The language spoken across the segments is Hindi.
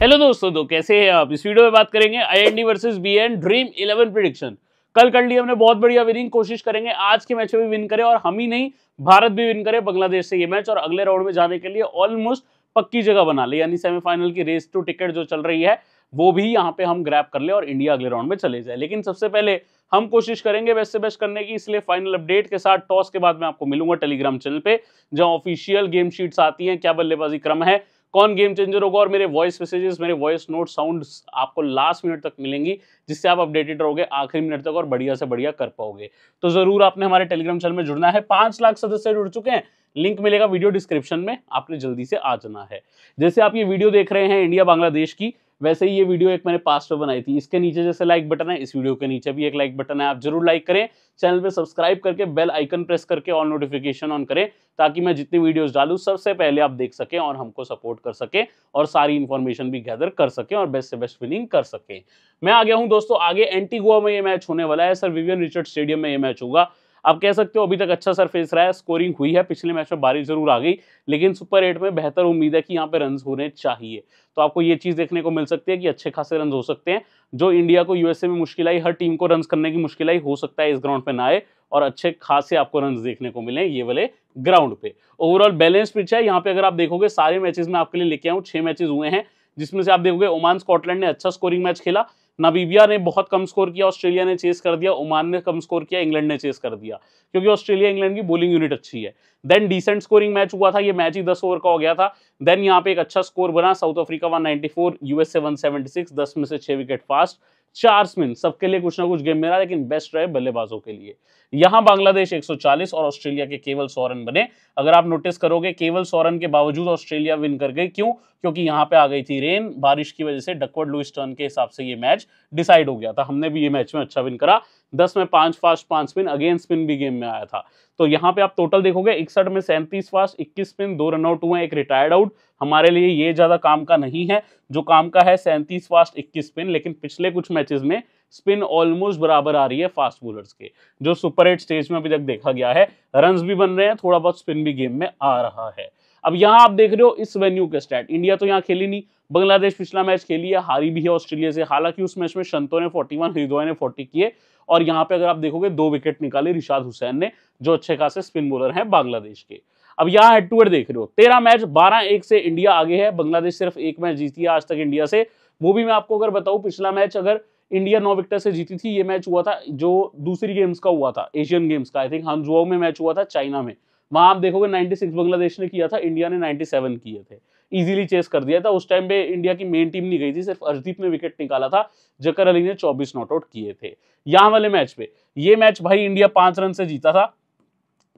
हेलो दोस्तों तो कैसे हैं आप इस वीडियो में बात करेंगे आईएनडी वर्सेस बीएन ड्रीम 11 प्रिडिक्शन कल कर ली हमने बहुत बढ़िया विनिंग कोशिश करेंगे आज के मैच में भी विन करें और हम ही नहीं भारत भी विन करे बांग्लादेश से ये मैच और अगले राउंड में जाने के लिए ऑलमोस्ट पक्की जगह बना ले यानी सेमीफाइनल की रेस टू टिकट जो चल रही है वो भी यहाँ पे हम ग्रैप कर ले और इंडिया अगले राउंड में चले जाए लेकिन सबसे पहले हम कोशिश करेंगे बेस्ट से बेस्ट करने की इसलिए फाइनल अपडेट के साथ टॉस के बाद मैं आपको मिलूंगा टेलीग्राम चैनल पे जहां ऑफिशियल गेम शीट्स आती हैं क्या बल्लेबाजी क्रम है कौन गेम चेंजर होगा और मेरे वॉइस मैसेजेस मेरे वॉइस नोट साउंड आपको लास्ट मिनट तक मिलेंगी जिससे आप अपडेटेड रहोगे आखिरी मिनट तक और बढ़िया से बढ़िया कर पाओगे तो जरूर आपने हमारे टेलीग्राम चैनल में जुड़ना है पांच लाख सदस्य जुड़ चुके हैं लिंक मिलेगा वीडियो डिस्क्रिप्शन में आपने जल्दी से आ जाना है जैसे आप ये वीडियो देख रहे हैं इंडिया बांग्लादेश की वैसे ही ये वीडियो एक मैंने पास्ट पर बनाई थी इसके नीचे जैसे लाइक बटन है इस वीडियो के नीचे भी एक लाइक बटन है आप जरूर लाइक करें चैनल पर सब्सक्राइब करके बेल आइकन प्रेस करके ऑल नोटिफिकेशन ऑन करें ताकि मैं जितनी वीडियोस डालूँ सबसे पहले आप देख सकें और हमको सपोर्ट कर सकें और सारी इन्फॉर्मेशन भी गैदर कर सकें और बेस्ट से बेस्ट विनिंग कर सकें मैं आ गया हूँ दोस्तों आगे एंटीगुआ में ये मैच होने वाला है सर विवियन रिचर्ड स्टेडियम में ये मैच होगा आप कह सकते हो अभी तक अच्छा सरफेस रहा है स्कोरिंग हुई है पिछले मैच में बारिश जरूर आ गई लेकिन सुपर एट में बेहतर उम्मीद है कि यहाँ पे रन होने चाहिए तो आपको ये चीज़ देखने को मिल सकती है कि अच्छे खासे रन हो सकते हैं जो इंडिया को यूएसए में मुश्किल आई हर टीम को रन करने की मुश्किल आई हो सकता है इस ग्राउंड पर ना आए और अच्छे खासे आपको रन देखने को मिले ये वाले ग्राउंड पे ओवरऑल बैलेंस पिच है यहाँ पे अगर आप देखोगे सारे मैचेस में आपके लिए लेके आऊँ छः मैचेस हुए हैं जिसमें से आप देखोगे ओमान स्कॉटलैंड ने अच्छा स्कोरिंग मैच खेला नबीबिया ने बहुत कम स्कोर किया ऑस्ट्रेलिया ने चेस कर दिया ओमान ने कम स्कोर किया इंग्लैंड ने चेस कर दिया क्योंकि ऑस्ट्रेलिया इंग्लैंड की बोलिंग यूनिट अच्छी है देन डिसेंट स्कोरिंग मैच हुआ था ये मैच ही दस ओवर का हो गया था देन यहाँ पे एक अच्छा स्कोर बना South Africa one USA one दस में से छह विकेट फास्ट चार स्पिन सबके लिए कुछ ना कुछ गेम मिला लेकिन बेस्ट रहे बल्लेबाजों के लिए यहां बांग्लादेश 140 और ऑस्ट्रेलिया के केवल सौ रन बने अगर आप नोटिस करोगे केवल सौ रन के बावजूद ऑस्ट्रेलिया विन कर गई क्यों क्योंकि यहां पे आ गई थी रेन बारिश की वजह से डकवर्ड लुइस टर्न के हिसाब से ये मैच डिसाइड हो गया था हमने भी ये मैच में अच्छा विन करा दस में पांच फास्ट पांच स्पिन अगेन स्पिन भी गेम में आया था तो यहाँ पे आप टोटल देखोगे इकसठ में सैंतीस फास्ट इक्कीस स्पिन दो रन आउट हुए एक रिटायर्ड आउट हमारे लिए ये ज़्यादा काम का नहीं है जो काम का है सैंतीस फास्ट इक्कीस स्पिन लेकिन पिछले कुछ मैचेस में स्पिन ऑलमोस्ट बराबर आ रही है फास्ट बॉलर्स के जो सुपर एट स्टेज में अभी तक देखा गया है रन भी बन रहे हैं थोड़ा बहुत स्पिन भी गेम में आ रहा है अब यहाँ आप देख रहे हो इस वेन्यू के स्टैट इंडिया तो यहाँ खेली नहीं बांग्लादेश पिछला मैच खेली है हारी भी है ऑस्ट्रेलिया से हालांकि उस मैच में शंतो ने 41 वन ने 40 किए और यहाँ पे अगर आप देखोगे दो विकेट निकाले रिशाद हुसैन ने जो अच्छे खासे स्पिन बॉलर हैं बांग्लादेश के अब यहाँ हेड टू हेड देख रहे हो तेरह मैच बारह एक से इंडिया आगे है बांग्लादेश सिर्फ एक मैच जीती है आज तक इंडिया से वो भी मैं आपको अगर बताऊँ पिछला मैच अगर इंडिया नौ विकेट से जीती थी ये मैच हुआ था जो दूसरी गेम्स का हुआ था एशियन गेम्स का आई थिंक हांगजुआओ में मैच हुआ था चाइना में वहां आप देखोगे 96 बांग्लादेश ने किया था इंडिया ने 97 किए थे इजीली चेस कर दिया था उस टाइम पे इंडिया की मेन टीम नहीं गई थी सिर्फ अर्जदीप ने विकेट निकाला था जकर अली ने 24 नॉट आउट किए थे यहाँ वाले मैच पे ये मैच भाई इंडिया पांच रन से जीता था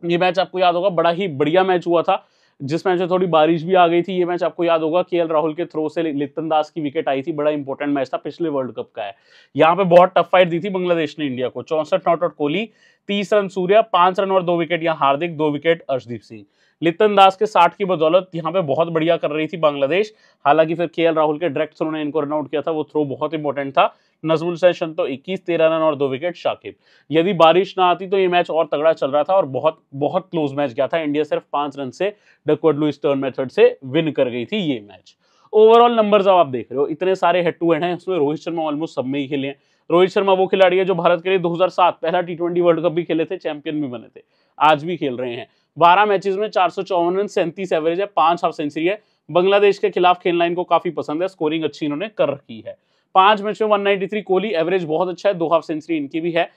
ये मैच आपको याद होगा बड़ा ही बढ़िया मैच हुआ था जिस मैच में थोड़ी बारिश भी आ गई थी ये मैच आपको याद होगा के राहुल के थ्रो से लितन दास की विकेट आई थी बड़ा इंपॉर्टेंट मैच था पिछले वर्ल्ड कप का है यहाँ पे बहुत टफ फाइट दी थी बांग्लादेश ने इंडिया को चौंसठ नॉट आउट कोहली तीस रन सूर्या पांच रन और दो विकेट यहाँ हार्दिक दो विकेट अर्शदीप सिंह लितन दास के साठ की बदौलत यहाँ पे बहुत बढ़िया कर रही थी बांग्लादेश हालांकि फिर के राहुल के डायरेक्ट थ्रो ने इनको रनआउट किया था वो थ्रो बहुत इंपॉर्टेंट था नजमुल सैशन तो 21 तेरह रन और दो विकेट शाकिब यदि बारिश ना आती तो ये मैच और तगड़ा चल रहा था और बहुत बहुत क्लोज मैच गया था इंडिया सिर्फ पांच रन से डकवर्ड लुइस टर्न मेथड से विन कर गई थी ये मैच ओवरऑल नंबर्स अब आप देख रहे हो इतने सारे हेड टू हेड हैं उसमें रोहित शर्मा ऑलमोस्ट सब में ही खेले हैं रोहित शर्मा वो खिलाड़ी है जो भारत के लिए 2007 पहला टी ट्वेंटी वर्ल्ड कप भी खेले थे चैंपियन भी बने थे आज भी खेल रहे हैं बारह मैचेस में चार सौ चौवन सैंतीस एवरेज है पांच हाफ सेंचुरी है बांग्लादेश के खिलाफ खेलना इनको काफी पसंद है स्कोरिंग अच्छी इन्होंने कर रखी है पांच मैच में वन कोहली एवरेज बहुत अच्छा है दो हाफ सेंचुरी इनकी भी है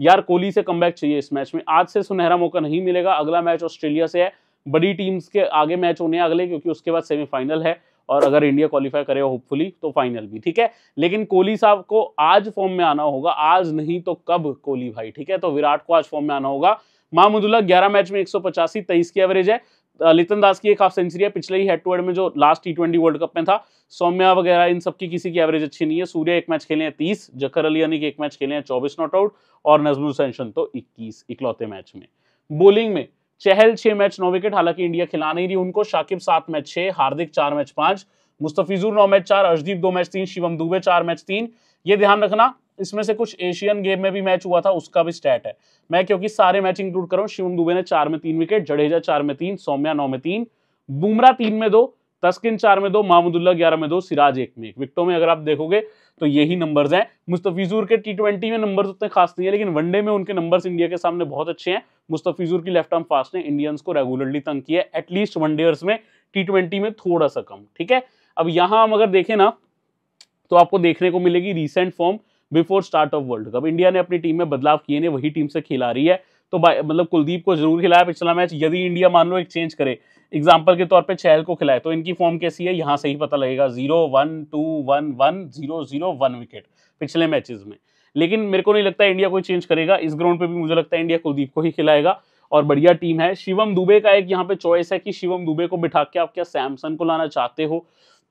यार कोहली से कम चाहिए इस मैच में आज से सुनहरा मौका नहीं मिलेगा अगला मैच ऑस्ट्रेलिया से है बड़ी टीम्स के आगे मैच होने अगले क्योंकि उसके बाद सेमीफाइनल है और अगर इंडिया क्वालिफाई करे होपफुली तो फाइनल भी ठीक है लेकिन कोहली साहब को आज फॉर्म में आना होगा आज नहीं तो कब कोहली भाई ठीक है तो विराट को आज फॉर्म में आना होगा महमुदुल्ला ग्यारह मैच में एक सौ की एवरेज है लितन दास की एक हाफ सेंचुरी है पिछले ही हेड टू हेड में जो last T twenty world cup में था सौम्या वगैरह इन सबकी किसी की एवरेज अच्छी नहीं है सूर्य एक मैच खेले हैं तीस जकर अली यानी कि एक मैच खेले हैं चौबीस नॉट आउट और नजमुल सेंशन तो इक्कीस इकलौते मैच में बोलिंग में चहल छह मैच नौ विकेट हालांकि इंडिया खिला नहीं रही उनको शाकिब सात मैच छह हार्दिक चार मैच पांच मुस्तफिजुर नौ मैच चार अर्शदीप दो मैच तीन शिवम दुबे चार मैच तीन ये ध्यान रखना इसमें से कुछ एशियन गेम में भी मैच हुआ था उसका भी स्टैट है मैं क्योंकि सारे मैच इंक्लूड करूं शिवम दुबे ने चार में तीन विकेट जडेजा चार में तीन सौम्या नौ में तीन बुमरा तीन में दो तस्किन चार में दो मामदुल्ला ग्यारह में दो सिराज एक में एक विकटों में अगर आप देखोगे तो यही नंबर्स हैं मुस्तफीजूर के टी ट्वेंटी में नंबर्स उतने खास नहीं है लेकिन वनडे में उनके नंबर्स इंडिया के सामने बहुत अच्छे हैं मुस्तफीजूर की लेफ्ट आर्म फास्ट ने इंडियंस को रेगुलरली तंग किया एटलीस्ट वनडेयर्स में टी ट्वेंटी में थोड़ा सा कम ठीक है अब यहां हम अगर देखें ना तो आपको देखने को मिलेगी recent form before start of world cup India ने अपनी टीम में बदलाव किए ने वही टीम से खिला रही है तो मतलब कुलदीप को जरूर खिलाया पिछला मैच यदि इंडिया मान लो एक्सचेंज करे एग्जाम्पल के तौर पर चहल को खिलाए तो इनकी फॉर्म कैसी है यहाँ से ही पता लगेगा zero one two one one zero zero one wicket पिछले मैचेज में लेकिन मेरे को नहीं लगता इंडिया कोई चेंज करेगा इस ग्राउंड पे भी मुझे लगता है इंडिया कुलदीप को ही खिलाएगा और बढ़िया टीम है शिवम दुबे का एक यहाँ पे चॉइस है कि शिवम दुबे को बिठा के आप क्या सैमसन को लाना चाहते हो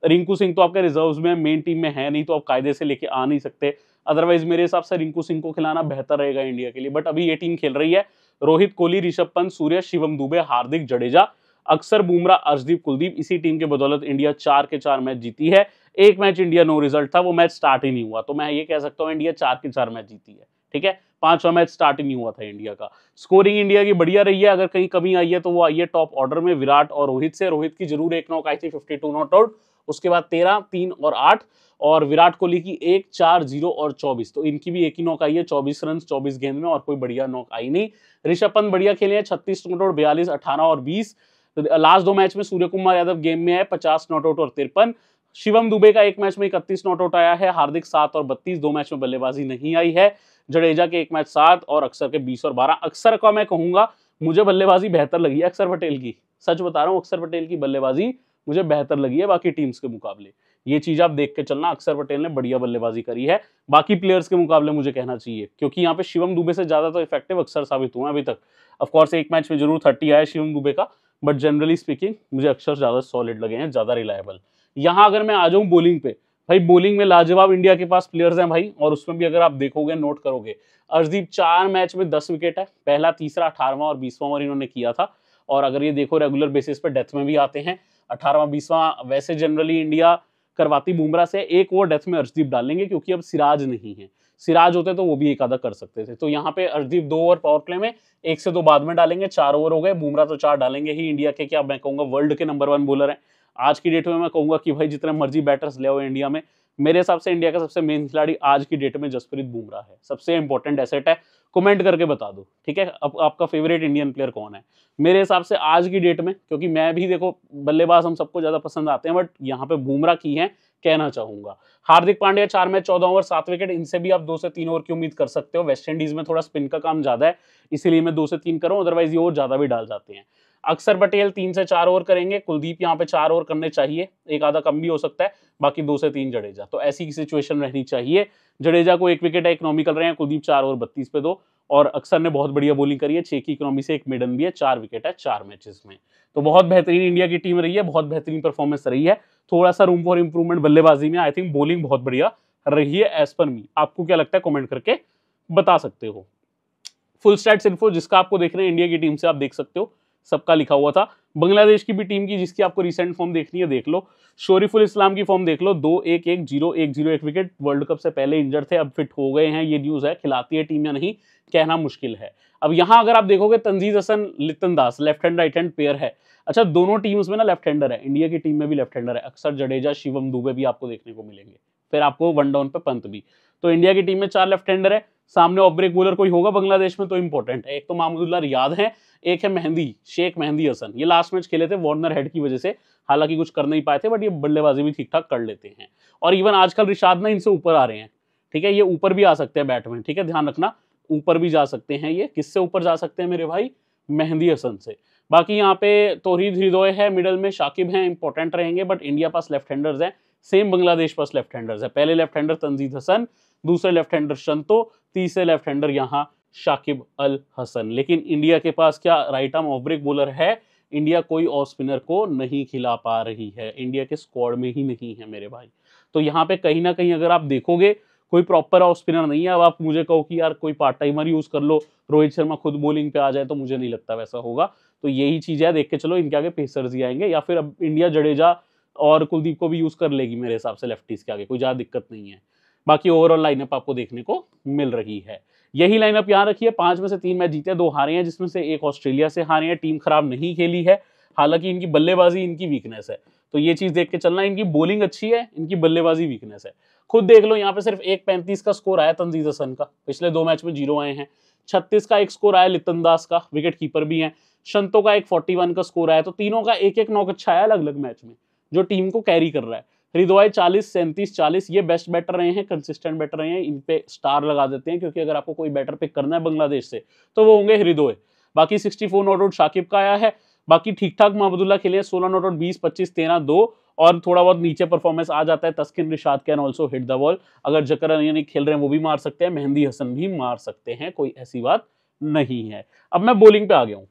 रिंकू सिंह तो आपके रिजर्व्स में मेन टीम में है नहीं तो आप कायदे से लेके आ नहीं सकते अदरवाइज मेरे हिसाब से रिंकू सिंह को खिलाना बेहतर रहेगा इंडिया के लिए बट अभी ये टीम खेल रही है रोहित कोहली ऋषभ पंत सूर्य शिवम दुबे हार्दिक जडेजा अक्सर बुमराह अर्शदीप कुलदीप इसी टीम के बदौलत इंडिया चार के चार मैच जीती है एक मैच इंडिया नो रिजल्ट था वो मैच स्टार्ट ही नहीं हुआ तो मैं ये कह सकता हूँ इंडिया चार के चार मैच जीती है ठीक है पांचवा मैच स्टार्ट ही नहीं हुआ था इंडिया का स्कोरिंग इंडिया की बढ़िया रही है अगर कहीं कमी आई है तो वो आई है टॉप ऑर्डर में विराट और रोहित से रोहित की जरूर एक नॉक आई थी फिफ्टी टू नॉट आउट उसके बाद तेरह तीन और आठ और विराट कोहली की एक चार जीरो और चौबीस तो इनकी भी एक ही नौक आई है चौबीस रन चौबीस गेंद में और कोई बढ़िया नौक आई नहीं ऋषभ पंत बढ़िया खेले हैं छत्तीस नॉट आउट बयालीस अठारह और बीस तो लास्ट दो मैच में सूर्य कुमार यादव गेम में है पचास नॉट आउट और तिरपन शिवम दुबे का एक मैच में इकतीस नॉट आउट आया है हार्दिक सात और बत्तीस दो मैच में बल्लेबाजी नहीं आई है जडेजा के एक मैच सात और अक्सर के बीस और बारह अक्सर का मैं कहूंगा मुझे बल्लेबाजी बेहतर लगी अक्सर पटेल की सच बता रहा हूँ अक्सर पटेल की बल्लेबाजी मुझे बेहतर लगी है बाकी टीम्स के मुकाबले ये चीज आप देख के चलना अक्सर पटेल ने बढ़िया बल्लेबाजी करी है बाकी प्लेयर्स के मुकाबले मुझे कहना चाहिए क्योंकि यहाँ पे शिवम दुबे से ज्यादा तो इफेक्टिव अक्सर साबित हुआ अभी तक अफकोर्स एक मैच में जरूर थर्टी आया शिवम दुबे का बट जनरली स्पीकिंग मुझे अक्सर ज्यादा सॉलिड लगे हैं ज्यादा रिलायबल यहाँ अगर मैं आ जाऊँ बोलिंग पे भाई बोलिंग में लाजवाब इंडिया के पास प्लेयर्स हैं भाई और उसमें भी अगर आप देखोगे नोट करोगे अर्जदीप चार मैच में दस विकेट है पहला तीसरा अठारवा और बीसवा ओवर इन्होंने किया था और अगर ये देखो रेगुलर बेसिस पे डेथ में भी आते हैं अठारवा बीसवा वैसे जनरली इंडिया करवाती बुमराह से एक ओवर डेथ में अर्शदीप डालेंगे क्योंकि अब सिराज नहीं है सिराज होते तो वो भी एक आधा कर सकते थे तो यहाँ पे अर्शदीप दो ओवर पावर प्ले में एक से दो बाद में डालेंगे चार ओवर हो गए बुमराह तो चार डालेंगे ही इंडिया के क्या मैं कहूँगा वर्ल्ड के नंबर वन बॉलर हैं आज की डेट में मैं कहूँगा कि भाई जितने मर्जी बैटर्स ले आओ इंडिया में मेरे हिसाब से इंडिया का सबसे मेन खिलाड़ी आज की डेट में जसप्रीत बुमराह है सबसे इंपॉर्टेंट एसेट है कमेंट करके बता दो ठीक है अब आपका फेवरेट इंडियन प्लेयर कौन है मेरे हिसाब से आज की डेट में क्योंकि मैं भी देखो बल्लेबाज हम सबको ज़्यादा पसंद आते हैं बट यहाँ पे बुमराह की हैं कहना चाहूंगा हार्दिक पांड्या चार मैच चौदह ओवर सात विकेट इनसे भी आप दो से तीन ओवर की उम्मीद कर सकते हो वेस्ट इंडीज में थोड़ा स्पिन का काम ज्यादा है इसीलिए मैं दो से तीन करूँ अदरवाइज ये ओवर ज्यादा भी डाल जाते हैं अक्सर पटेल तीन से चार ओवर करेंगे कुलदीप यहाँ पे चार ओवर करने चाहिए एक आधा कम भी हो सकता है बाकी दो से तीन जडेजा तो ऐसी सिचुएशन रहनी चाहिए जडेजा को एक विकेट है इकोनॉमी कर रहे हैं कुलदीप चार ओवर बत्तीस पे दो और अक्सर ने बहुत बढ़िया बॉलिंग करी है छे की इकोनॉमी से एक मिडन भी है चार विकेट है चार मैचेस में तो बहुत बेहतरीन इंडिया की टीम रही है बहुत बेहतरीन परफॉर्मेंस रही है थोड़ा सा रूम फॉर इंप्रूवमेंट बल्लेबाजी में आई थिंक बॉलिंग बहुत बढ़िया रही है एज पर मी आपको क्या लगता है कॉमेंट करके बता सकते हो फुल स्टैट सिर्फ जिसका आपको देख रहे हैं इंडिया की टीम से आप देख सकते हो सबका लिखा हुआ था बांग्लादेश की भी टीम की जिसकी आपको रिसेंट फॉर्म देखनी है देख लो शोरीफुल इस्लाम की फॉर्म देख लो दो एक एक जीरो एक जीरो एक विकेट वर्ल्ड कप से पहले इंजर्ड थे अब फिट हो गए हैं ये न्यूज़ है खिलाती है टीम या नहीं कहना मुश्किल है अब यहाँ अगर आप देखोगे Tanzid Hasan Litton Das left hand right hand pair है अच्छा दोनों टीम्स में ना लेफ्ट हैंडर है इंडिया की टीम में भी लेफ्ट हैंडर है अक्सर जडेजा शिवम दुबे भी आपको देखने को मिलेंगे फिर आपको वन डाउन पे पंत भी तो इंडिया की टीम में चार लेफ्ट हैंडर है सामने ऑफ ब्रेक बोलर कोई होगा बांग्लादेश में तो इंपॉर्टेंट है एक तो मामूदुल्ला रियाद है एक है मेहंदी शेख मेहंदी हसन ये लास्ट मैच खेले थे वार्नर हेड की वजह से हालांकि कुछ कर नहीं पाए थे बट ये बल्लेबाजी भी ठीक ठाक कर लेते हैं और इवन आजकल रिशाद ना इनसे ऊपर आ रहे हैं ठीक है ये ऊपर भी आ सकते हैं बैट में ठीक है ध्यान रखना ऊपर भी जा सकते हैं ये किससे ऊपर जा सकते हैं मेरे भाई मेहंदी हसन से बाकी यहाँ पे तोहरीद हृदय है मिडल में शाकिब हैं इंपॉर्टेंट रहेंगे बट इंडिया पास लेफ्ट हैंडर्स हैं सेम बांग्लादेश पास लेफ्ट हैंडर्स है पहले लेफ्ट हैंडर तंजीद हसन दूसरे लेफ्ट हैंडर शंतो तीसरे लेफ्ट हैंडर यहाँ शाकिब अल हसन लेकिन इंडिया के पास क्या right arm off break bowler है इंडिया कोई ऑफ स्पिनर को नहीं खिला पा रही है इंडिया के स्क्वाड में ही नहीं है मेरे भाई तो यहाँ पे कहीं ना कहीं अगर आप देखोगे कोई प्रॉपर ऑफ स्पिनर नहीं है अब आप मुझे कहो कि यार कोई पार्ट टाइमर यूज़ कर लो रोहित शर्मा खुद बॉलिंग पे आ जाए तो मुझे नहीं लगता वैसा होगा तो यही चीज़ है देख के चलो इनके आगे पेसर्स ही आएंगे या फिर अब इंडिया जडेजा और कुलदीप को भी यूज़ कर लेगी मेरे हिसाब से लेफ्टीज़ के आगे कोई ज़्यादा दिक्कत नहीं है बाकी ओवरऑल लाइनअप आपको देखने को मिल रही है यही लाइनअप यहाँ रखी है पांच में से तीन मैच जीते दो हारे हैं जिसमें से एक ऑस्ट्रेलिया से हारे हैं टीम खराब नहीं खेली है हालांकि इनकी बल्लेबाजी इनकी वीकनेस है तो ये चीज़ देख के चलना इनकी बॉलिंग अच्छी है इनकी बल्लेबाजी वीकनेस है खुद देख लो यहाँ पे सिर्फ एक पैंतीस का स्कोर आया तंजीज हसन का पिछले दो मैच में जीरो आए हैं छत्तीस का एक स्कोर आया लितन दास का विकेट कीपर भी है शंतो का एक फोर्टी वन का स्कोर आया तो तीनों का एक एक नॉक अच्छा आया अलग अलग मैच में जो टीम को कैरी कर रहा है हृदय चालीस सैंतीस चालीस ये बेस्ट बैटर रहे हैं कंसिस्टेंट बैटर रहे हैं इन पे स्टार लगा देते हैं क्योंकि अगर आपको कोई बैटर पिक करना है बांग्लादेश से तो वो होंगे हृदय बाकी sixty four not out Shakib का आया है बाकी ठीक ठाक महमदुल्ला खेले सोलह नॉट आउट बीस पच्चीस तेरह दो और थोड़ा बहुत नीचे परफॉर्मेंस आ जाता है Taskin Rishad can also hit the ball अगर जकर खेल रहे हैं वो भी मार सकते हैं मेहंदी हसन भी मार सकते हैं कोई ऐसी बात नहीं है अब मैं बॉलिंग पे आ गया हूँ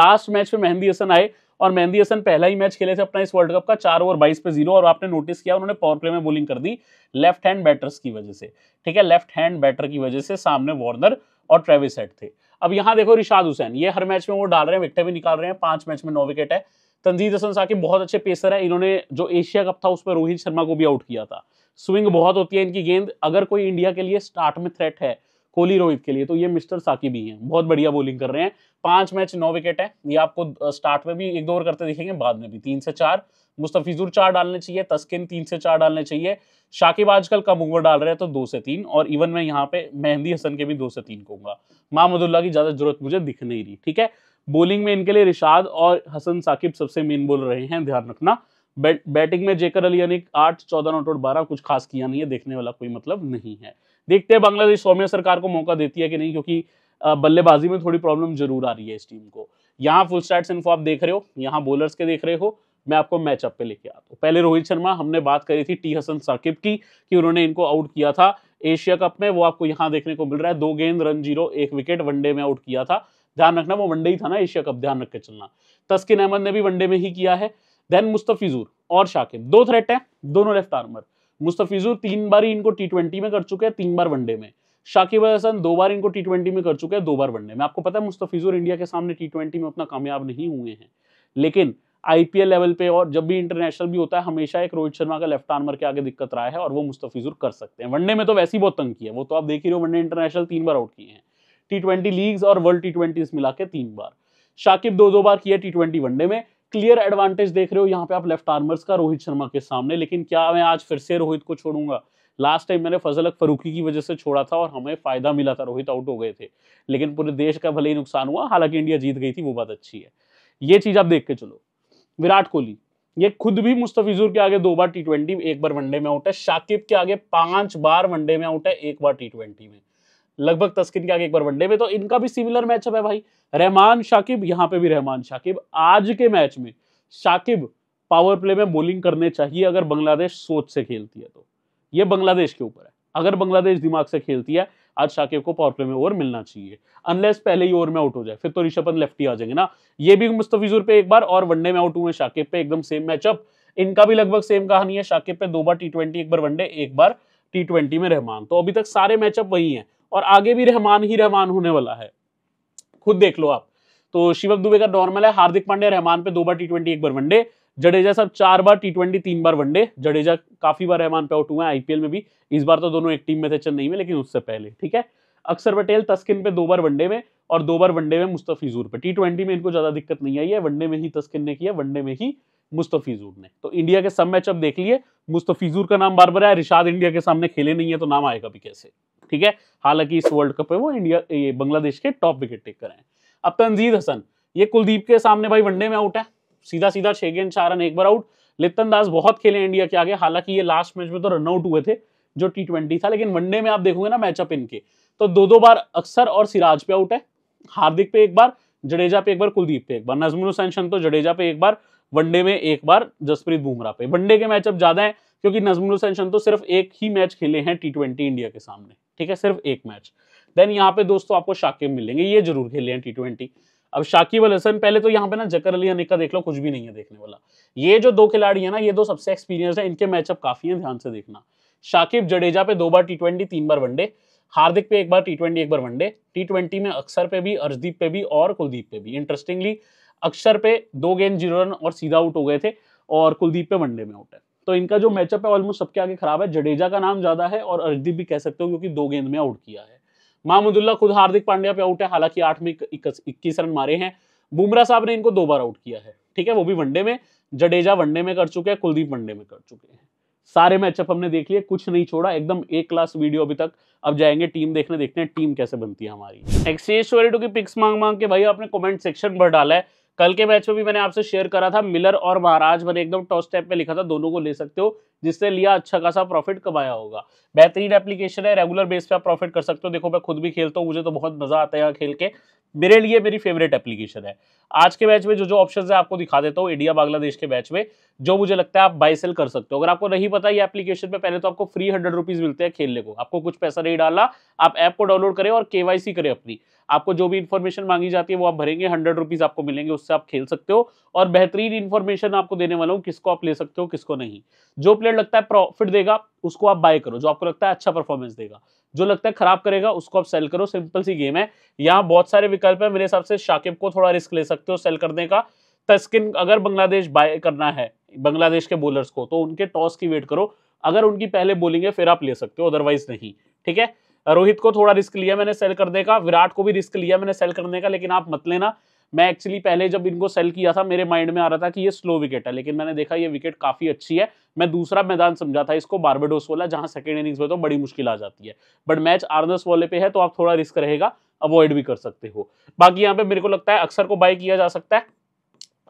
लास्ट मैच में मेहंदी हसन आए और मेहंदी हसन पहला ही मैच खेले थे अपना इस वर्ल्ड कप का चार ओवर बाईस पे जीरो और आपने नोटिस किया उन्होंने पावर प्ले में बॉलिंग कर दी लेफ्ट हैंड बैटर्स की वजह से ठीक है लेफ्ट हैंड बैटर की वजह से सामने वार्नर और ट्रेविस हेड थे अब यहाँ देखो रिशाद हुसैन ये हर मैच में वो डाल रहे हैं विकटे भी निकाल रहे हैं पांच मैच में नौ विकेट है तंजीद हसन साकिब बहुत अच्छे पेसर है इन्होंने जो एशिया कप था उसमें रोहित शर्मा को भी आउट किया था स्विंग बहुत होती है इनकी गेंद अगर कोई इंडिया के लिए स्टार्ट में थ्रेट है कोहली रोहित के लिए तो ये मिस्टर साकिब ही हैं बहुत बढ़िया बॉलिंग कर रहे हैं पांच मैच नौ विकेट है ये आपको स्टार्ट में भी एक दो ओवर करते दिखेंगे बाद में भी तीन से चार मुस्तफिजुर चार डालने चाहिए तस्किन तीन से चार डालने चाहिए शाकिब आजकल कम ओवर डाल रहे हैं तो दो से तीन और इवन मैं यहाँ पे मेहंदी हसन के भी दो से तीन कहूंगा मामदुल्ला की ज़्यादा जरूरत मुझे दिख नहीं रही ठीक है बॉलिंग में इनके लिए रिशाद और हसन साकिब सबसे मेन बोल रहे हैं ध्यान रखना बैटिंग में जेकर अली यानी आठ चौदह नॉट आउट बारह कुछ खास किया नहीं है देखने वाला कोई मतलब नहीं है देखते हैं बांग्लादेश सौम्या सरकार को मौका देती है कि नहीं क्योंकि बल्लेबाजी में थोड़ी प्रॉब्लम जरूर आ रही है इस टीम को यहाँ फुल स्टार्ट इनको आप देख रहे हो यहाँ बॉलर्स के देख रहे हो मैं आपको मैचअप पे लेके आता हूँ पहले रोहित शर्मा हमने बात करी थी टी हसन साकिब की कि उन्होंने इनको आउट किया था एशिया कप में वो आपको यहाँ देखने को मिल रहा है दो गेंद रन जीरो एक विकेट वनडे में आउट किया था ध्यान रखना वो वनडे ही था ना एशिया कप ध्यान रख के चलना तस्किन अहमद ने भी वनडे में ही किया है देन मुस्तफिजूर और शाकिब दो थ्रेट है दोनों लेफ्ट आर्मर मुस्तफिजुर तीन बार ही इनको टी ट्वेंटी में कर चुके हैं तीन बार वनडे में शाकिब हसन दो बार इनको टी ट्वेंटी में कर चुके हैं दो बार वनडे में आपको पता है मुस्तफिजुर इंडिया के सामने टी ट्वेंटी में उतना कामयाब नहीं हुए हैं लेकिन आईपीएल लेवल पे और जब भी इंटरनेशनल भी होता है हमेशा एक रोहित शर्मा का लेफ्ट आर्मर के आगे दिक्कत रहा है और वो मुस्तफिजुर कर सकते हैं वनडे में तो वैसे ही बहुत तंग किया वो तो आप देख ही रहे हो वनडे इंटरनेशनल तीन बार आउट किए हैं टी ट्वेंटी लीग्स और वर्ल्ड टी ट्वेंटी मिला के तीन बार शाकिब दो दो बार किया टी ट्वेंटी वनडे में क्लियर एडवांटेज देख रहे हो यहाँ पे आप लेफ्ट आर्मर्स का रोहित शर्मा के सामने लेकिन क्या मैं आज फिर से रोहित को छोड़ूंगा लास्ट टाइम मैंने फजल फरूकी की वजह से छोड़ा था और हमें फायदा मिला था रोहित आउट हो गए थे लेकिन पूरे देश का भले ही नुकसान हुआ हालांकि इंडिया जीत गई थी वो बात अच्छी है ये चीज आप देख के चलो विराट कोहली ये खुद भी मुस्तफिजुर के आगे दो बार टी ट्वेंटी एक बार वनडे में आउट है शाकिब के आगे पांच बार वनडे में आउट है एक बार टी ट्वेंटी में लगभग तस्किन के आगे एक बार वनडे में तो इनका भी सिमिलर मैचअप है भाई रहमान शाकिब यहाँ पे भी रहमान शाकिब आज के मैच में शाकिब पावर प्ले में बॉलिंग करने चाहिए अगर बांग्लादेश सोच से खेलती है तो ये बांग्लादेश के ऊपर है अगर बांग्लादेश दिमाग से खेलती है आज शाकिब को पावर प्ले में ओवर मिलना चाहिए अनलेस पहले ही ओवर में आउट हो जाए फिर तो ऋषभ पंत लेफ्टी आ जाएंगे ना ये भी मुस्तफिजुर पे एक बार और वनडे में आउट हुए शाकिब पे एकदम सेम मैचअप इनका भी लगभग सेम कहानी है शाकिब पे दो बार टी एक बार वनडे एक बार टी में रहमान तो अभी तक सारे मैचअप वही है और आगे भी रहमान ही रहमान होने वाला है खुद देख लो आप तो शिवम दुबे का नॉर्मल है हार्दिक पांडे रहमान पे दो बार टी ट्वेंटी एक बार वनडे जडेजा सब चार बार टी ट्वेंटी तीन बार वनडे जडेजा काफी बार रहमान पे आउट हुए हैं आईपीएल में भी इस बार तो दोनों एक टीम में थे चेन्नई में लेकिन उससे पहले ठीक है अक्सर पटेल तस्किन पे दो बार वनडे में और दो बार वनडे में मुस्तफीजूर पे टी ट्वेंटी में इनको ज्यादा दिक्कत नहीं आई है वनडे में ही तस्किन ने किया वनडे में ही मुस्तफीजूर ने तो इंडिया के सब मैच अब देख लिए मुस्तफीजूर का नाम बार बार आया रिशाद इंडिया के सामने खेले नहीं है तो नाम आएगा भी कैसे ठीक है हालांकि इस वर्ल्ड कप में वो इंडिया ये बांग्लादेश के टॉप विकेट टेकर हैं अब तंजीद हसन ये कुलदीप के सामने भाई वनडे में आउट है सीधा सीधा छह गेंद चार रन एक बार आउट लिप्तन दास बहुत खेले इंडिया के आगे हालांकि ये लास्ट मैच में तो रनआउट हुए थे जो टी ट्वेंटी था लेकिन वनडे में आप देखोगे ना मैचअप इनके तो दो दो बार अक्सर और सिराज पे आउट है हार्दिक पे एक बार जडेजा पे एक बार कुलदीप पे एक बार नजमुल हुसैन तो जडेजा पे एक बार वनडे में एक बार जसप्रीत बुमराह पे वनडे के मैचअप ज्यादा है क्योंकि नजमुल हुसैन तो सिर्फ एक ही मैच खेले हैं टी ट्वेंटी इंडिया के सामने ठीक है सिर्फ एक मैच देन यहाँ पे दोस्तों आपको शाकिब मिलेंगे ये जरूर खेले हैं टी ट्वेंटी अब शाकिब अल हसन पहले तो यहाँ पे ना जकर अली अनिका देख लो कुछ भी नहीं है देखने वाला ये जो दो खिलाड़ी है ना ये दो सबसे एक्सपीरियंस है इनके मैचअप काफी है ध्यान से देखना शाकिब जडेजा पे दो बार टी ट्वेंटी तीन बार वनडे हार्दिक पे एक बार टी ट्वेंटी एक बार वनडे टी ट्वेंटी में अक्षर पे भी अर्जदीप पे भी और कुलदीप पे भी इंटरेस्टिंगली अक्षर पे दो गेंद जीरो रन और सीधा आउट हो गए थे और कुलदीप पे वनडे में आउट है तो इनका जो मैचअप है ऑलमोस्ट सबके आगे खराब है जडेजा का नाम ज्यादा है और अर्शदीप भी कह सकते हो क्योंकि दो गेंद में आउट किया है महमुदुल्ला खुद हार्दिक पांड्या पे आउट है हालांकि आठ में इक्कीस रन मारे हैं बुमराह साहब ने इनको दो बार आउट किया है ठीक है वो भी वनडे में जडेजा वनडे में कर चुके हैं कुलदीप वनडे में कर चुके हैं सारे मैचअप हमने देख लिए कुछ नहीं छोड़ा एकदम एक क्लास वीडियो अभी तक अब जाएंगे टीम देखने देखते हैं टीम कैसे बनती है हमारी एक्सचेंज टू की पिक्स मांग मांग के भाई आपने कमेंट सेक्शन भर डाला है कल के मैच में भी मैंने आपसे शेयर करा था मिलर और महाराज मैंने एकदम टॉस टैप में लिखा था दोनों को ले सकते हो जिससे लिया अच्छा खासा प्रॉफिट कमाया होगा बेहतरीन एप्लीकेशन है रेगुलर बेस पे आप प्रॉफिट कर सकते हो देखो मैं खुद भी खेलता हूँ मुझे तो बहुत मजा आता है यहाँ खेल के मेरे लिए मेरी फेवरेट एप्लीकेशन है आज के बैच में जो जो ऑप्शन है आपको दिखा देता हूँ इंडिया बांग्लादेश के बैच में जो मुझे लगता है आप बाई सेल कर सकते हो अगर आपको नहीं पता ये एप्लीकेशन पे पहले तो आपको फ्री हंड्रेड रुपीज मिलते हैं खेलने को आपको कुछ पैसा नहीं डालना आप ऐप को डाउनलोड करें और केवाईसी करें अपनी आपको जो भी इन्फॉर्मेशन मांगी जाती है वो आप भरेंगे हंड्रेड रुपीज आपको मिलेंगे उससे आप खेल सकते हो और बेहतरीन इन्फॉर्मेशन आपको देने वाला हूँ किसको आप ले सकते हो किसको नहीं जो प्लेयर लगता है प्रॉफिट देगा उसको आप बाय करो जो आपको लगता है अच्छा परफॉर्मेंस देगा जो लगता है खराब करेगा उसको आप सेल करो सिंपल सी गेम है यहाँ बहुत सारे विकल्प है मेरे हिसाब से शाकिब को थोड़ा रिस्क ले सकते सकते हो सेल करने का तस्किन अगर बांग्लादेश बाय करना है बांग्लादेश के बोलर्स को तो उनके टॉस की वेट करो अगर उनकी पहले बोलिंग है फिर आप ले सकते हो अदरवाइज नहीं ठीक है रोहित को थोड़ा रिस्क लिया मैंने सेल करने का विराट को भी रिस्क लिया मैंने सेल करने का लेकिन आप मत लेना मैं एक्चुअली पहले जब इनको सेल किया था मेरे माइंड में आ रहा था कि ये स्लो विकेट है लेकिन मैंने देखा ये विकेट काफ़ी अच्छी है मैं दूसरा मैदान समझा था इसको बारबेडोस वाला जहां सेकेंड इनिंग्स में तो बड़ी मुश्किल आ जाती है बट मैच आरदस वाले पे है तो आप थोड़ा रिस्क रहेगा अवॉइड भी कर सकते हो बाकी यहाँ पे मेरे को लगता है अक्सर को बाय किया जा सकता है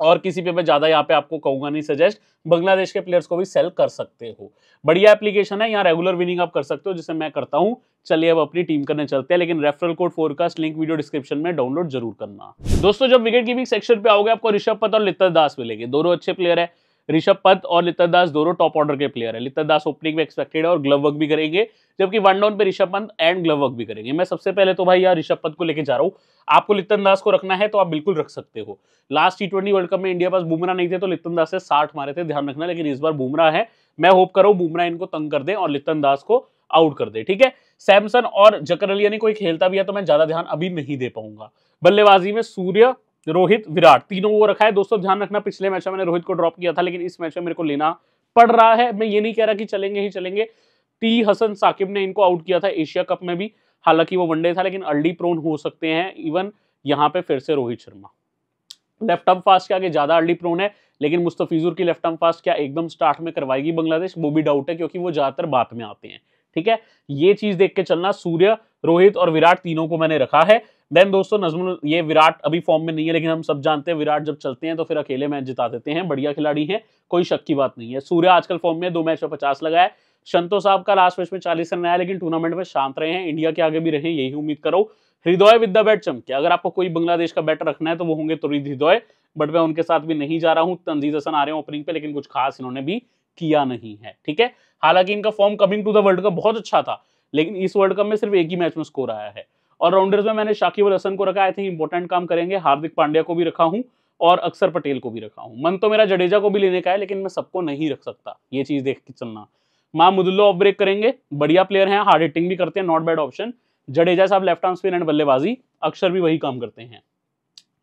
और किसी पे मैं ज़्यादा यहाँ पे आपको कहूंगा नहीं सजेस्ट बांग्लादेश के प्लेयर्स को भी सेल कर सकते हो बढ़िया एप्लीकेशन है यहाँ रेगुलर विनिंग आप कर सकते हो जिसे मैं करता हूँ चलिए अब अपनी टीम करने चलते हैं लेकिन referral code forecast link video description में डाउनलोड जरूर करना दोस्तों जब विकेट कीपिंग सेक्शन पे आओगे आपको ऋषभ पत और लित्तर दास मिलेंगे दोनों अच्छे प्लेयर है ऋषभ पंत और लिता दास दोनों टॉप ऑर्डर के प्लेयर है लिता दास ओपनिंग में एक्सपेक्टेड है और ग्लव वर्क भी करेंगे जबकि वन डाउन पे Rishabh Pant and glove work भी करेंगे मैं सबसे पहले तो भाई यार ऋषभ पंत को लेकर जा रहा हूँ आपको लितन दास को रखना है तो आप बिल्कुल रख सकते हो last T twenty world cup में इंडिया पास बुमरा नहीं थे तो लितन दास से साठ मारे थे ध्यान रखना लेकिन इस बार बुमरा है मैं होप कर रहा हूँ इनको तंग कर दें और लितन दास को आउट कर दे ठीक है सैमसन और जकर ने कोई खेलता भी है तो मैं ज्यादा ध्यान अभी नहीं दे पाऊंगा बल्लेबाजी में सूर्य रोहित विराट तीनों वो रखा है दोस्तों ध्यान रखना पिछले मैच में मैंने रोहित को ड्रॉप किया था लेकिन इस मैच में मेरे को लेना पड़ रहा है मैं ये नहीं कह रहा कि चलेंगे ही चलेंगे टी हसन साकिब ने इनको आउट किया था एशिया कप में भी हालांकि वो वनडे था लेकिन अर्ली प्रोन हो सकते हैं इवन यहाँ पे फिर से Rohit Sharma left arm fast के आगे ज़्यादा अर्ली प्रोन है लेकिन मुस्तफिजुर की लेफ्ट आर्म फास्ट क्या एकदम स्टार्ट में करवाएगी बांग्लादेश वो भी डाउट है क्योंकि वो ज़्यादातर बात में आते हैं ठीक है ये चीज़ देख के चलना सूर्य रोहित और विराट तीनों को मैंने रखा है देन दोस्तों नजम ये विराट अभी फॉर्म में नहीं है लेकिन हम सब जानते हैं विराट जब चलते हैं तो फिर अकेले मैच जिता देते हैं बढ़िया खिलाड़ी है कोई शक की बात नहीं है सूर्य आजकल फॉर्म में दो मैच में पचास लगाया शंतो साहब का लास्ट मैच में चालीस रन आया लेकिन टूर्नामेंट में शांत रहे हैं इंडिया के आगे भी रहे यही उम्मीद करो हृदय विद द बैट चमके अगर आपको कोई बांग्लादेश का बैट रखना है तो वो होंगे तुरीद हृदय बट मैं उनके साथ भी नहीं जा रहा हूँ तंजीज हसन आ रहे हैं ओपनिंग पे लेकिन कुछ खास इन्होंने भी किया नहीं है ठीक है हालांकि इनका form coming to the world cup बहुत अच्छा था लेकिन इस वर्ल्ड कप में सिर्फ एक ही मैच में स्कोर आया है ऑलराउंडर्स में मैंने शाकिब अल हसन को रखा आई थिंक इंपॉर्टेंट काम करेंगे हार्दिक पांड्या को भी रखा हूँ और अक्सर पटेल को भी रखा हूँ मन तो मेरा जडेजा को भी लेने का है लेकिन मैं सबको नहीं रख सकता ये चीज़ देख के चलना मुदुल्लो ऑफ ब्रेक करेंगे बढ़िया प्लेयर हैं हार्ड हिटिंग भी करते हैं नॉट बैड ऑप्शन जडेजा साहब लेफ्ट आर्म स्पिन एंड बल्लेबाजी अक्सर भी वही काम करते हैं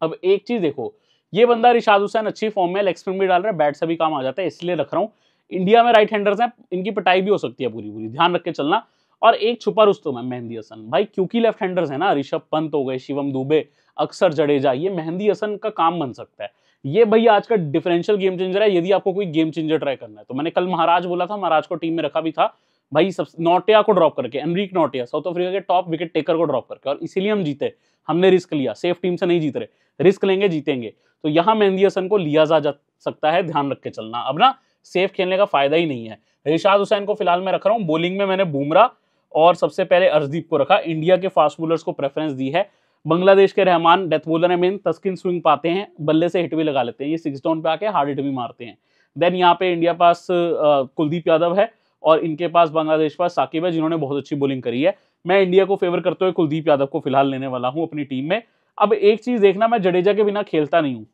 अब एक चीज़ देखो ये बंदा रिशाद हुसैन अच्छी फॉर्म में लेग स्पिन भी डाल रहा है बैट से भी काम आ जाता है इसलिए रख रहा हूँ इंडिया में राइट हैंडर्स हैं इनकी पटाई भी हो सकती है पूरी पूरी ध्यान रख के चलना और एक छुपा रुस्तम है मेहंदी हसन भाई क्योंकि लेफ्ट हैंडर्स है ना ऋषभ पंत हो गए शिवम दुबे अक्सर जडेजा ये मेहंदी हसन का काम बन सकता है ये भाई आज का डिफरेंशियल गेम चेंजर है यदि आपको कोई गेम चेंजर ट्राई करना है तो मैंने कल महाराज बोला था महाराज को टीम में रखा भी था भाई सब नोटिया को ड्रॉप करके एनरिक नोटिया साउथ अफ्रीका के टॉप विकेट टेकर को ड्रॉप करके और इसीलिए हम जीते हमने रिस्क लिया सेफ टीम से नहीं जीत रहे रिस्क लेंगे जीतेंगे तो यहाँ मेहंदी हसन को लिया जा, सकता है ध्यान रख के चलना अब ना सेफ खेलने का फायदा ही नहीं है रिशाद हुसैन को फिलहाल मैं रख रहा हूँ बॉलिंग में मैंने बुमरा और सबसे पहले अर्जदीप को रखा इंडिया के फास्ट बोलर्स को प्रेफरेंस दी है बांग्लादेश के रहमान डेथ है मेन तस्किन स्विंग पाते हैं बल्ले से हिट भी लगा लेते हैं ये सिक्स डाउन पे आके हार्ड हिट भी मारते हैं देन यहाँ पे इंडिया पास कुलदीप यादव है और इनके पास बांग्लादेश पास साकिब है जिन्होंने बहुत अच्छी बॉलिंग करी है मैं इंडिया को फेवर करते हुए कुलदीप यादव को फिलहाल लेने वाला हूँ अपनी टीम में अब एक चीज़ देखना मैं जडेजा के बिना खेलता नहीं हूँ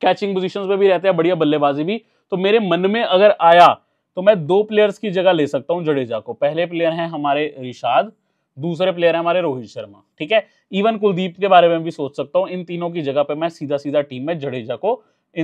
कैचिंग पोजिशन में भी रहते हैं बढ़िया बल्लेबाजी भी तो मेरे मन में अगर आया तो मैं दो प्लेयर्स की जगह ले सकता हूं जडेजा को पहले प्लेयर हैं हमारे रिशाद दूसरे प्लेयर हैं हमारे रोहित शर्मा ठीक है इवन कुलदीप के बारे में भी सोच सकता हूँ इन तीनों की जगह पर मैं सीधा सीधा टीम में जडेजा को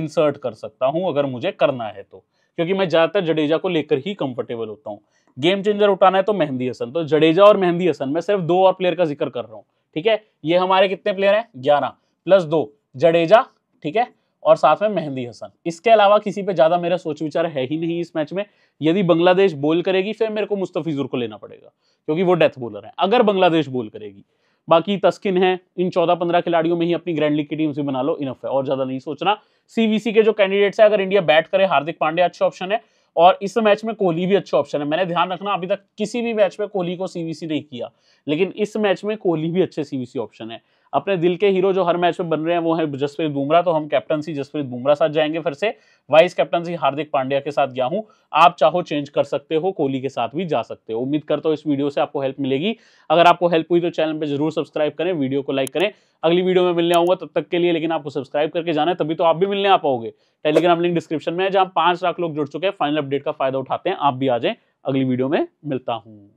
इंसर्ट कर सकता हूँ अगर मुझे करना है तो क्योंकि मैं ज़्यादातर जडेजा को लेकर ही कंफर्टेबल होता हूँ गेम चेंजर उठाना है तो मेहंदी हसन तो जडेजा और मेहंदी हसन मैं सिर्फ दो और प्लेयर का जिक्र कर रहा हूँ ठीक है ये हमारे कितने प्लेयर हैं ग्यारह प्लस दो जडेजा ठीक है और साथ में मेहंदी हसन इसके अलावा किसी पे ज़्यादा मेरा सोच विचार है ही नहीं इस मैच में यदि बांग्लादेश बोल करेगी फिर मेरे को मुस्तफिजुर को लेना पड़ेगा क्योंकि वो डेथ बोलर है अगर बांग्लादेश बोल करेगी बाकी तस्किन है इन चौदह पंद्रह खिलाड़ियों में ही अपनी ग्रैंड लीग की टीम से बना लो इनफ है और ज़्यादा नहीं सोचना सीवीसी के जो कैंडिडेट्स है अगर इंडिया बैट करे हार्दिक पांडे अच्छे ऑप्शन है और इस मैच में कोहली भी अच्छा ऑप्शन है मैंने ध्यान रखना अभी तक किसी भी मैच में कोहली को सीवीसी नहीं किया लेकिन इस मैच में कोहली भी अच्छे सीवीसी ऑप्शन है अपने दिल के हीरो जो हर मैच में बन रहे हैं वो है जसप्रीत बुमराह तो हम कैप्टनसी जसप्रीत बुमराह साथ जाएंगे फिर से वाइस कैप्टनसी हार्दिक पांड्या के साथ गया हूँ आप चाहो चेंज कर सकते हो कोहली के साथ भी जा सकते हो उम्मीद करता हूँ इस वीडियो से आपको हेल्प मिलेगी अगर आपको हेल्प हुई तो चैनल पर जरूर सब्सक्राइब करें वीडियो को लाइक करें अगली वीडियो में मिलने आऊंगा तब तक के लिए लेकिन आपको सब्सक्राइब करके जाना है तभी तो आप भी मिलने आ पाओगे टेलीग्राम लिंक डिस्क्रिप्शन में है जहां पांच लाख लोग जुड़ चुके हैं फाइनल अपडेट का फायदा उठाते हैं आप भी आ जाए अगली वीडियो में मिलता हूँ